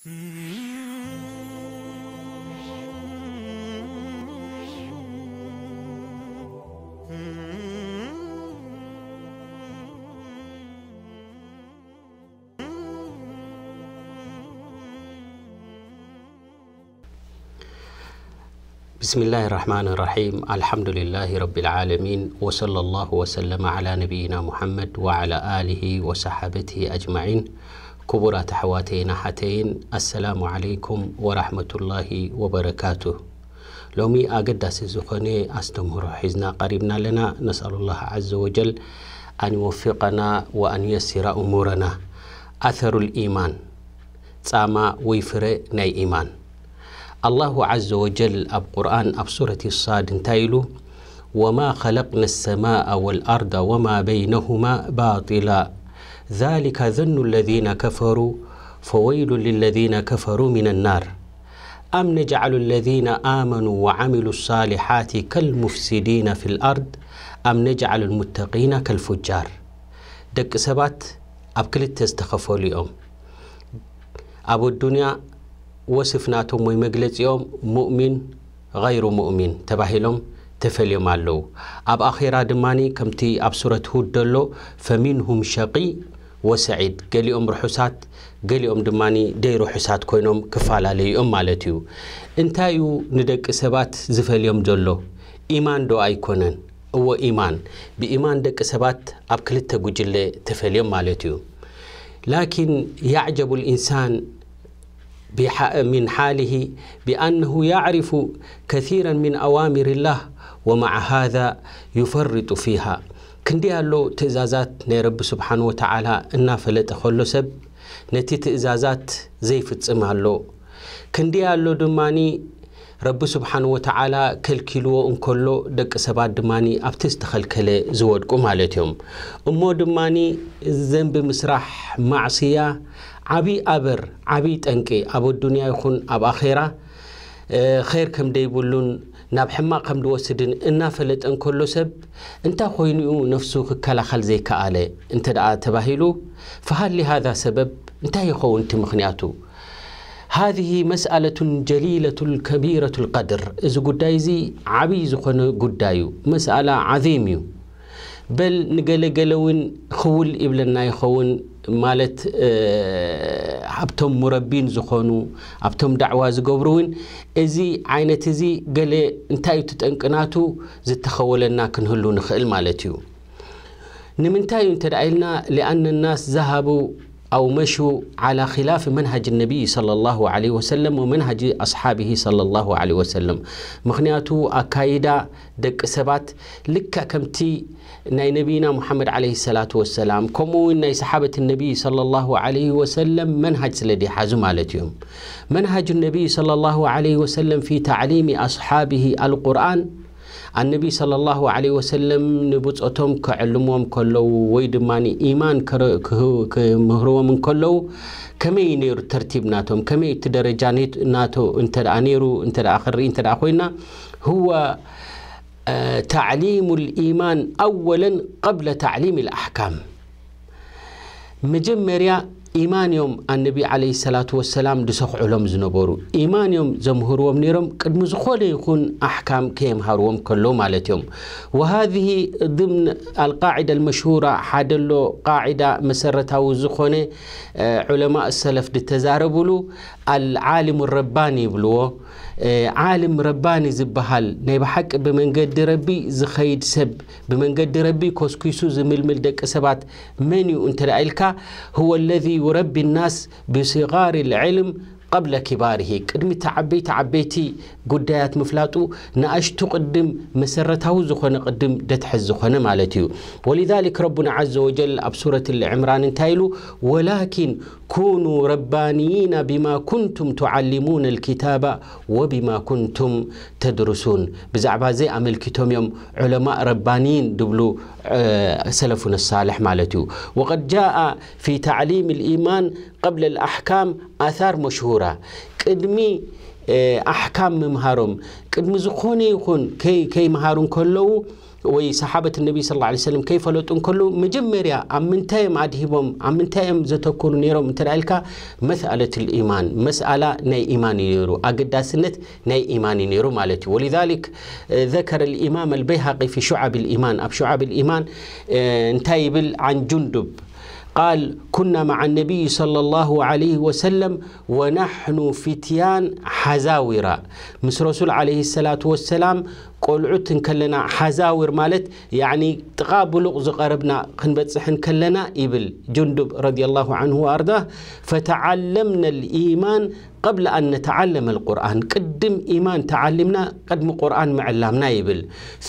بسم الله الرحمن الرحيم الحمد لله رب العالمين وصلى الله وسلم على نبينا محمد وعلى آله وصحابته أجمعين كبرات حواتينا حتين السلام عليكم ورحمة الله وبركاته لومي أجد سيزخني أستمر حزنا قريبنا لنا نسأل الله عز وجل أن يوفقنا وأن يسر أمورنا أثر الإيمان تاما ويفر ناي إيمان الله عز وجل أب قرآن أب سورة الصاد تايلو وما خلقنا السماء والأرض وما بينهما باطلا ذلك ظن الذين كفروا فويل للذين كفروا من النار أم نجعل الذين آمنوا وعملوا الصالحات كالمفسدين في الأرض أم نجعل المتقين كالفجار دك سبات أب كلت اليوم أبو الدنيا وصفناتهم ويمقلت يوم مؤمن غير مؤمن تباهلهم ተፈልዮም ኣለዉ أب ኣኼራ دماني ከምቲ ኣብ ሱረት هود دلو فمنهم شقي وسعيد قال لي أم قال لي أم دماني ديرو حسات كونهم كفالة لي أم مالتيو انتايو ندك سبات زفل يوم جلو إيمان دو أي كونن هو إيمان بإيمان دك سبات أبكلت تقجل تفل يوم مالتيو لكن يعجب الإنسان من حاله بأنه يعرف كثيرا من أوامر الله ومع هذا يفرط فيها ክንዲያ ኣሎ ትእዛዛት ናይ ረቢ ስብሓን ወተዓላ እናፈለጠ ከሎ ሰብ ነቲ ትእዛዛት ዘይፍፅም ኣሎ ክንዲያ ኣሎ ድማኒ ረቢ ስብሓን ወተዓላ ከልኪልዎ እንከሎ ደቂ ሰባት ድማኒ ኣብቲ ዝተኸልከለ ዝወድቁ ማለት እዮም እሞ ድማኒ ዘንቢ ምስራሕ ማዕስያ ዓብዪ ኣበር ዓብዪ ጠንቂ ኣብ ኣዱንያ ይኹን ኣብ ኣኼራ ኸይር ከም ደይብሉን ناب حماق هم دوستن انا فلت ان كلو سب انتا خوينيو نفسو كالا خل زي انتا دعا تباهيلو فهل لهذا سبب انتا يخو انت مخنياتو هذه مسألة جليلة الكبيرة القدر ازو قداي زي عبي قدايو مسألة عظيميو بل نقل قلوين خول إبلنا يخون مالت عبتم مربين زخونو عبتم دعوة زقبروين ازي عينت ازي قلي انتايو تتنقناتو زي تخولنا كنهلو نخيل مالتيو نمنتايو انتا لأن الناس ذهبوا أو مشوا على خلاف منهج النبي صلى الله عليه وسلم ومنهج أصحابه صلى الله عليه وسلم مخنياتو أكايدا دك سبات لك كمتي ناي نبينا محمد عليه الصلاة والسلام كمو ناي صحابة النبي صلى الله عليه وسلم منهج سلدي حازو مالتيهم منهج النبي صلى الله عليه وسلم في تعليم أصحابه القرآن النبي صلى الله عليه وسلم نبوت أتم كعلمهم كله ويدماني إيمان كر كمهروم كله كم ينير ترتيب ناتهم كم يتدرجانيت ناتو أنت الأنيرو أنت الآخر أنت الأخوينا هو تعليم الإيمان أولا قبل تعليم الأحكام مجمّر إيمان يوم النبي عليه الصلاة والسلام دسخ علم زنبورو إيمان يوم زمهروم نيرم قد مزخول يكون أحكام كيم هاروم كلو مالتيوم وهذه ضمن القاعدة المشهورة حادلو قاعدة مسرتها وزخونة آه، علماء السلف دتزاربولو العالم الرباني بلوه ዓለም ረባኒ ዝበሃል ናይ ብሓቂ ብመንገዲ ربي زخيد سب ብመንገዲ ረቢ ኮስኪሱ ዝምልምል ደቂ ሰባት መን እዩ እንተ ኢልካ ሁወ ለذ يربي الناس بصغار العلم قبل كباره قدمي تعبيت عبيتي قدايات مفلاتو ناش تقدم مسرته زخنا قدم دتحز زخنه مالتيو ولذلك ربنا عز وجل اب سوره العمران تايلو ولكن كونوا ربانيين بما كنتم تعلمون الكتاب وبما كنتم تدرسون بزعبا زي أملكتهم يوم علماء ربانيين دبلو آه، سلفنا الصالح مالتو وقد جاء في تعليم الإيمان قبل الأحكام آثار مشهورة قدمي أحكام مهارم قد مزخوني يكون كي كي مهارم كله وي صحابة النبي صلى الله عليه وسلم كيف لوتون كله مجمريا أمن تايم أدهبهم أمن تايم زتوكون نيرو من ترعيلك مسألة الإيمان مسألة ناي إيمان نيرو أقد سنت ناي إيمان نيرو مالتي ولذلك آه، ذكر الإمام البيهقي في شعب الإيمان أب شعب الإيمان آه، انتايبل عن جندب قال كنا مع النبي صلى الله عليه وسلم ونحن فتيان حزاورا مس رسول عليه الصلاة والسلام قلعت كلنا حزاور مالت يعني تقابل قربنا خنبت صحن كلنا إبل جندب رضي الله عنه وأرضاه فتعلمنا الإيمان قبل أن نتعلم القرآن قدم إيمان تعلمنا قدم قرآن معلمنا يبل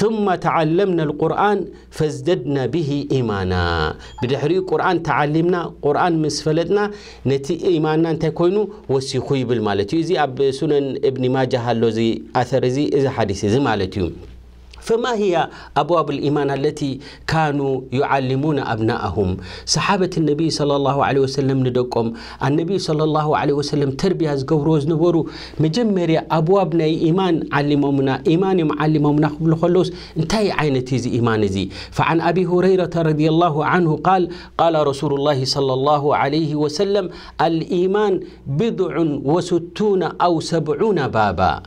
ثم تعلمنا القرآن فازددنا به إيمانا بدحري قرآن تعلمنا قرآن مسفلتنا نتي إيماننا انت وسيخوي بالمالتي مالتي زي أب سنن ابن ماجه هالو زي أثر زي إذا حديث زي مالتي فما هي أبواب الإيمان التي كانوا يعلمون أبناءهم صحابة النبي صلى الله عليه وسلم ندقم النبي صلى الله عليه وسلم تربية قبروز نبورو مجمري أبوابنا إيمان علمونا إيمان معلمونا قبل خلوس انتهي عينتي زي إيمان زي فعن أبي هريرة رضي الله عنه قال قال رسول الله صلى الله عليه وسلم الإيمان بضع وستون أو سبعون بابا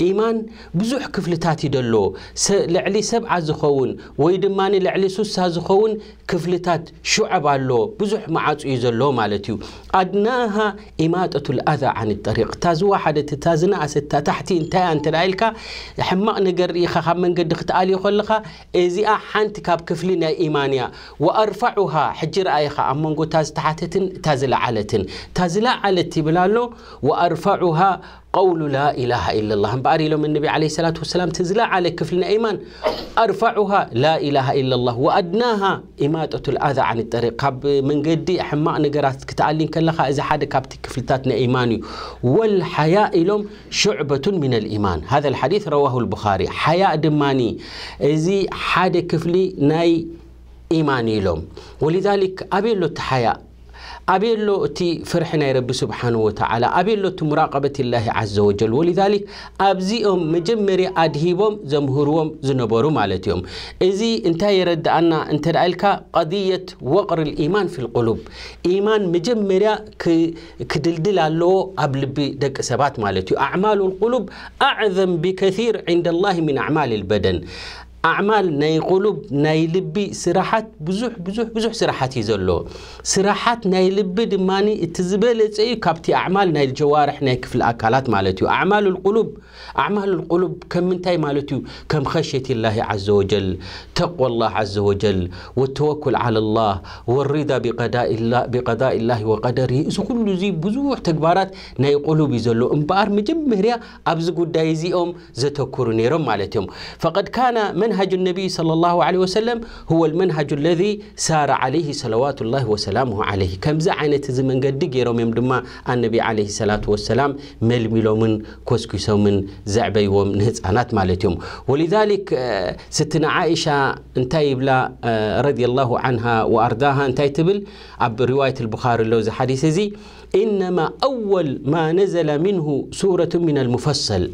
إيمان بزوح كفلتاتي دلو س... لعلي سبعة زخون ويدماني لعلي سوسة زخون كفلتات شعب اللو بزح معاتو يزلو مالتيو أدناها إماتة الأذى عن الطريق تاز واحدة تازنا أستا تحتي انتايا انت لعيلك حماق نقر إيخا من قد اختالي خلقا إزي أحانت كاب كفلنا إيمانيا وأرفعها حجر آيخا أمونغو تاز تحتتن تاز لعالتن تاز لعالتي بلالو وأرفعها قول لا إله إلا الله باري لهم النبي عليه الصلاة والسلام تزلع على كفلنا إيمان أرفعها لا إله إلا الله وأدناها إماتة الأذى عن الطريق من قدي حماء نقرات كتعلين كلها إذا حد كابت كفلتاتنا إيماني والحياء لهم شعبة من الإيمان هذا الحديث رواه البخاري حياء دماني إذي حد كفلي ناي إيماني لهم ولذلك أبي له أبيلو تي فرحنا يا رب سبحانه وتعالى أبيلو مراقبة الله عز وجل ولذلك أبزيهم مجمري أدهيبهم زمهروهم زنبورو مالتيهم إذي انت يرد أن انت رأيلك قضية وقر الإيمان في القلوب إيمان مجمري كدلدل الله قبل بدك سبات مالتيو أعمال القلوب أعظم بكثير عند الله من أعمال البدن أعمال ناي قلوب ناي لبي سراحات بزوح بزوح بزوح سراحات يزلو سراحات ناي لبي دماني اتزبال اتسعي كابتي أعمال ناي الجوارح ناي كفل أكالات مالتيو أعمال القلوب أعمال القلوب كم من منتاي مالتيو كم خشية الله عز وجل تقوى الله عز وجل والتوكل على الله والرضا بقضاء الله بقضاء الله وقدره إذا كل زي بزوح تكبارات ناي قلوب يزلو انبار مجمهريا أبزقو دايزي أم زتوكورو نيرو مالتيو فقد كان من منهج النبي صلى الله عليه وسلم هو المنهج الذي سار عليه صلوات الله وسلامه عليه كم عينت زمن قد غيرهم يم دما النبي عليه الصلاه والسلام ململومن كسكسومن زعبيوم نهፃናት ومن هزانات مالتهم ولذلك ستنا عائشة ይብላ ረድየ ላሁ ዓንሃ ወኣርዳሃ እንታይ ትብል ኣብ ሪዋየት ልቡኻሪ ኣሎ እዚ ሓዲስ እዚ إنما أول ما نزل منه سورة من المفصل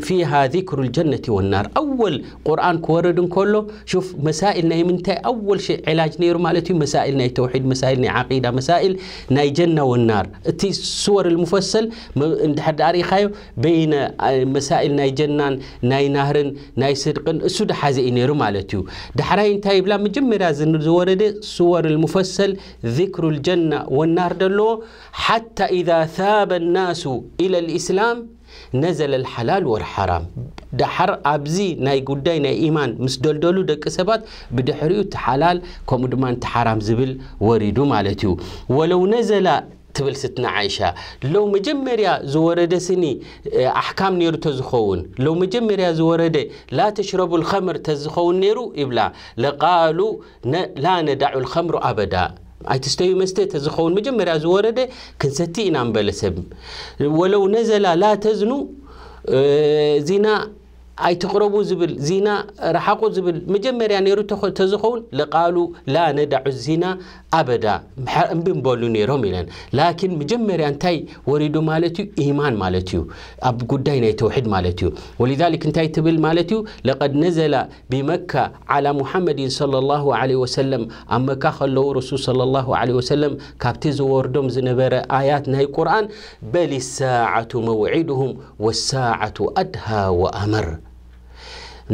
فيها ذكر الجنة والنار أول قرآن كورد كله شوف مسائلنا من أول شيء علاج نيرو مالتي مسائلنا توحيد مسائلنا عقيدة مسائل ناي جنة والنار تي سور المفصل حد أريخايو بين آه، مسائل ناي جنة ناي نهرن ناي صدقن السود حازي نير مالتيو دحراين تايب لا مجمرة زورد سور المفصل ذكر الجنة والنار دلو حتى إذا ثاب الناس إلى الإسلام نزل الحلال والحرام دحر أبزي ناي قداي ناي إيمان مس دولو دك سبات بدحريو تحلال كومدمان تحرام زبل وريدو مالتيو ولو نزل تبل ستنا عائشة لو مجمريا زورده سني آه، أحكام نيرو تزخون لو مجمريا زورده لا تشرب الخمر تزخون نيرو إبلا لقالوا لا ندع الخمر أبدا ኣይትስተዩ መስተ ተዝኸውን መጀመርያ ዝወረደ ክንሰቲ ኢና ንበለ ሰብ ወለው ነዘላ ላ ተዝኑ ዚና أي تقربو زبل زينة رحقوا زبل مجمر يعني يرو تزخون لقالوا لا ندع الزينة أبدا محرم بمبولوني روميلان لكن مجمر يعني تاي وريدو مالتيو إيمان مالتيو أب قدين توحيد مالتيو ولذلك انتاي تبل مالتيو لقد نزل بمكة على محمد صلى الله عليه وسلم أما كخلو رسول صلى الله عليه وسلم كابتزو وردوم زنبرة آيات نهي قران بل الساعة موعدهم والساعة أدهى وأمر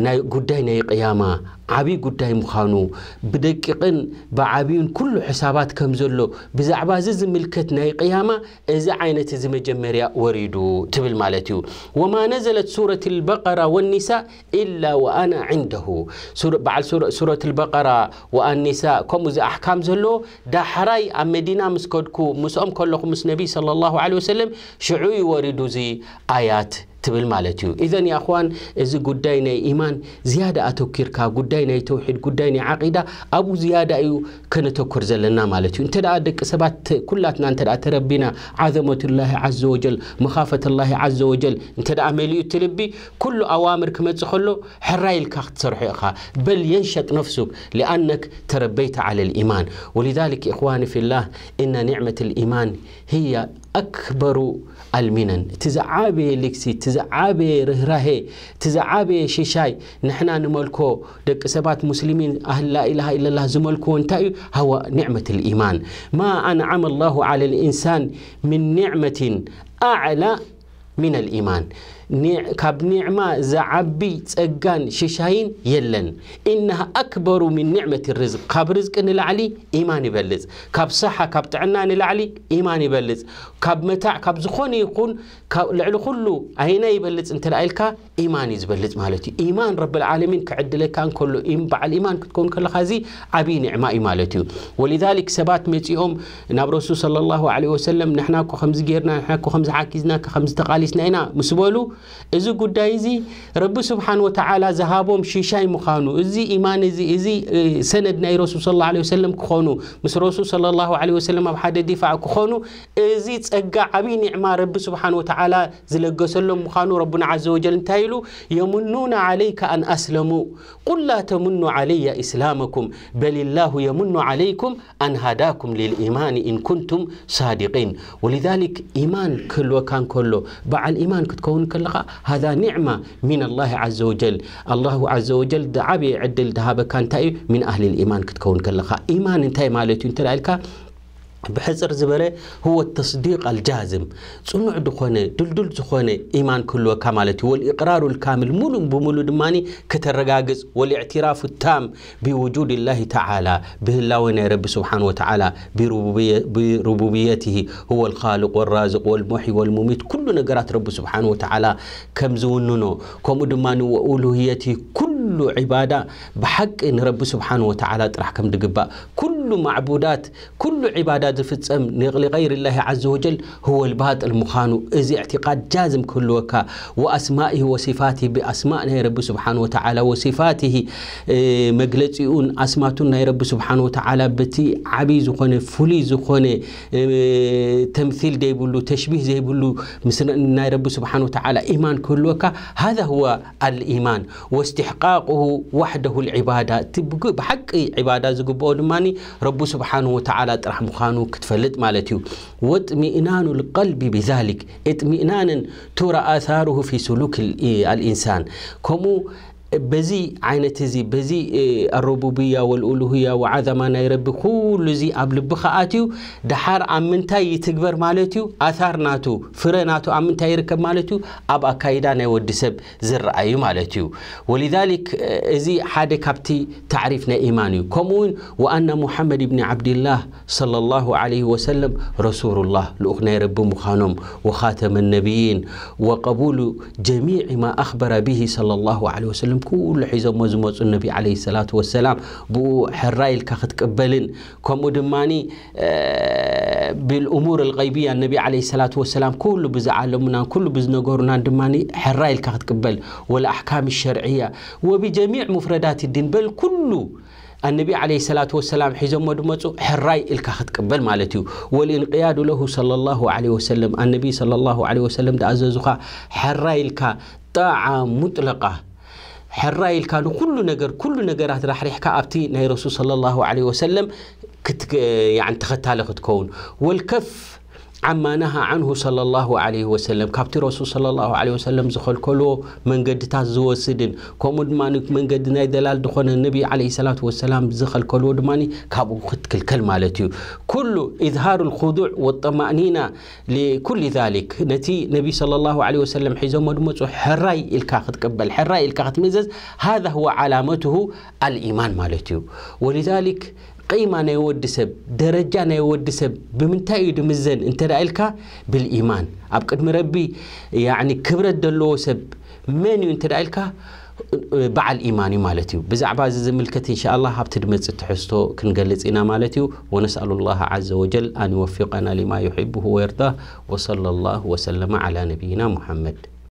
ناي قداي ناي قيامة عبي قداي مخانو بدقيقن بعبيون كل حسابات كم زلو بزعبا زز ملكت ناي قيامة إذا عينة زم جمريا وريدو تبل مالتيو وما نزلت سورة البقرة والنساء إلا وأنا عنده سورة بعد سورة, سورة البقرة والنساء كم زي أحكام زلو دا حراي أم مدينة مسكوتكو مسأم كلكم مس نبي صلى الله عليه وسلم شعوي وريدو زي آيات تبل مالتيو اذا يا أخوان إذا قداينا إيمان زيادة أتوكيركا قداينا توحيد قداينا عقيدة أبو زيادة أيو كنتوكر زلنا مالتيو انت دك سبات كلاتنا انت تربينا عظمة الله عز وجل مخافة الله عز وجل انت عمليو تلبي كل أوامر كما تخلو حرايل كاخ تسرحي أخا بل ينشط نفسك لأنك تربيت على الإيمان ولذلك إخواني في الله إن نعمة الإيمان هي أكبر المينن تزعابي لكسي تزعابي رهرهي تزعابي ششاي نحنا نملكو دك سبات مسلمين أهل لا إله إلا الله زملكو انتايو هو نعمة الإيمان ما أنعم الله على الإنسان من نعمة أعلى من الإيمان كاب نعمة زعبي تسقان ششاين يلن إنها أكبر من نعمة الرزق كاب رزق نلعلي إيمان يبلز كاب صحة كاب تعنى نلعلي إيمان يبلز كاب متاع كاب زخون يكون لعلو خلو أين يبلز انت لألك إيمان يزبلز مالتي إيمان رب العالمين كعدلك كان كله إيم بعد إيمان كتكون كل خازي عبي نعمة إيمالتي ولذلك سبات متيهم نبرسو صلى الله عليه وسلم نحنا كو خمس جيرنا نحنا كو خمس عاكزنا كخمس تقاليسنا هنا مسبولو እዚ ጉዳይ እዚ ረቢ ስብሓን ወተዓላ ዝሃቦም ሽሻይ ምዃኑ እዚ ኢማን እዚ እዚ ሰነድ ናይ ረሱል ስ ለ ሰለም ክኾኑ ምስ ረሱል ለ ላሁ ለ ወሰለም ኣብ ሓደ ዲፋዕ ክኾኑ እዚ ፀጋ ዓብዪ ኒዕማ ረቢ ስብሓን ወተዓላ ዝለገሰሎም ምዃኑ ረብና ዘ ወጀል እንታይ ኢሉ የሙኑና ዓለይከ ኣን ኣስለሙ ቁል ላ ተሙኑ ዓለያ እስላመኩም በል ላሁ የሙኑ ዓለይኩም ኣን ሃዳኩም ልልኢማን ኢን ኩንቱም ሳዲቂን ወልذሊክ ኢማን ክህልወካ እንከሎ በዓል ኢማን ክትከውን ከላ الحلقة هذا نعمة من الله عز وجل الله عز وجل دعبي عدل دهابك كان من أهل الإيمان كتكون كلها إيمان انتهي مالتي انت بحزر زبالة هو التصديق الجازم صنع دل دل دخونة إيمان كله كمالتي والإقرار الكامل ملوم بملود ماني كترقاقز والاعتراف التام بوجود الله تعالى بهلاوين يا رب سبحانه وتعالى بربوبية بربوبيته هو الخالق والرازق والمحي والمميت كل نقرات رب سبحانه وتعالى كم زوننو كم دماني وألوهيته كل عبادة بحق إن رب سبحانه وتعالى ترح كم دقبا كل معبودات كل عبادات عباد الفتسم لغير الله عز وجل هو الباطل مخانو إذ اعتقاد جازم كل وكا وأسمائه وصفاته بأسماء رب سبحانه وتعالى وصفاته إيه، مجلسيون أسماتنا رب سبحانه وتعالى بتي عبي زخوني فلي زخوني إيه، تمثيل دي بلو تشبيه دي بلو مثل رب سبحانه وتعالى إيمان كل وكا هذا هو الإيمان واستحقاقه وحده العبادة بحق عبادة زقبو ماني رب سبحانه وتعالى ترحم خانو مخانو كتفلت مالتيو واطمئنان القلب بذلك اطمئنان ترى آثاره في سلوك إيه، الإنسان كمو بزي عينت زي بزي الربوبية والألوهية وعظمنا يرب كل زي قبل بخاتيو دحر عمنتاي يتكبر مالتيو أثر ناتو فر ناتو عمنتاي يركب مالتيو أبا كيدان ودسب زر أيو مالتيو ولذلك زي حاد كابتي تعرفنا إيمانيو كمون وأن محمد بن عبد الله صلى الله عليه وسلم رسول الله لأخنا يرب مخانم وخاتم النبيين وقبول جميع ما أخبر به صلى الله عليه وسلم ዓለም ኩሉ ሒዞሞ ዝመፁ ነቢ ዓለ ሰላት ወሰላም ብኡ ሕራ ኢልካ ክትቅበልን ከምኡ ድማኒ ብልእሙር ልቀይብያ ነቢ ዓለ ሰላት ወሰላም ኩሉ ብዝዓለሙናን ኩሉ ብዝነገሩናን ድማኒ ሕራ ኢልካ ክትቅበል ወልኣሕካም ሸርዕያ ወብጀሚዕ ሙፍረዳት ዲን በል ኩሉ النبي عليه الصلاة والسلام حزم ودمته حراي إلك تقبل مالتي والانقياد له صلى الله عليه وسلم النبي صلى الله عليه وسلم دعززخ حراي إلك طاعة مطلقة حرائل كانوا كل نجر كل نجرات راح ريح كأبتي نهي رسول الله عليه وسلم كت يعني تختالخ تكون والكف عما نهى عنه صلى الله عليه وسلم كابت رسول صلى الله عليه وسلم زخل كله من قد سدن كم دماني من قد دلال دخون النبي عليه الصلاة والسلام زخل كله دماني كابو كلمة كلمالتي كل إظهار الخضوع والطمأنينة لكل ذلك نتي نبي صلى الله عليه وسلم حزم ودمته حراي الكاخت قبل حراي الكاخت مزز هذا هو علامته الإيمان مالتي ولذلك قيمة نيود سب درجة نيود سب بمنتهي دمزن انت رأيلك بالإيمان أبقد مربي يعني كبرت دلو سب من انت رأيلك بعل إيماني مالتيو بزع زي الزملكة إن شاء الله هبتدمت تحسو كنقلت إنا مالتيو ونسأل الله عز وجل أن يوفقنا لما يحبه ويرضاه وصلى الله وسلم على نبينا محمد